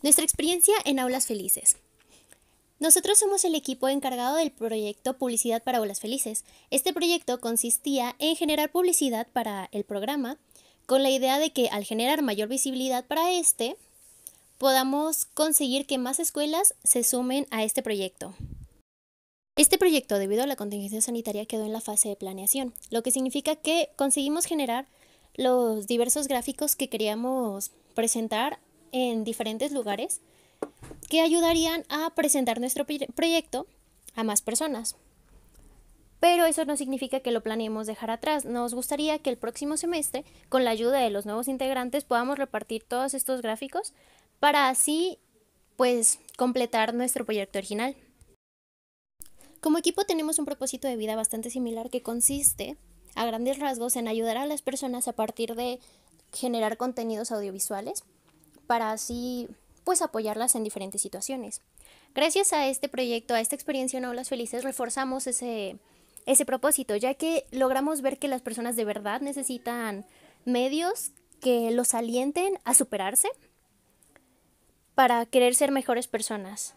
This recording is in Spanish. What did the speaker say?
Nuestra experiencia en Aulas Felices. Nosotros somos el equipo encargado del proyecto Publicidad para Aulas Felices. Este proyecto consistía en generar publicidad para el programa con la idea de que al generar mayor visibilidad para este, podamos conseguir que más escuelas se sumen a este proyecto. Este proyecto, debido a la contingencia sanitaria, quedó en la fase de planeación, lo que significa que conseguimos generar los diversos gráficos que queríamos presentar en diferentes lugares que ayudarían a presentar nuestro proyecto a más personas. Pero eso no significa que lo planeemos dejar atrás. Nos gustaría que el próximo semestre, con la ayuda de los nuevos integrantes, podamos repartir todos estos gráficos para así, pues, completar nuestro proyecto original. Como equipo tenemos un propósito de vida bastante similar que consiste, a grandes rasgos, en ayudar a las personas a partir de generar contenidos audiovisuales para así pues apoyarlas en diferentes situaciones. Gracias a este proyecto, a esta experiencia en Aulas Felices, reforzamos ese, ese propósito, ya que logramos ver que las personas de verdad necesitan medios que los alienten a superarse para querer ser mejores personas.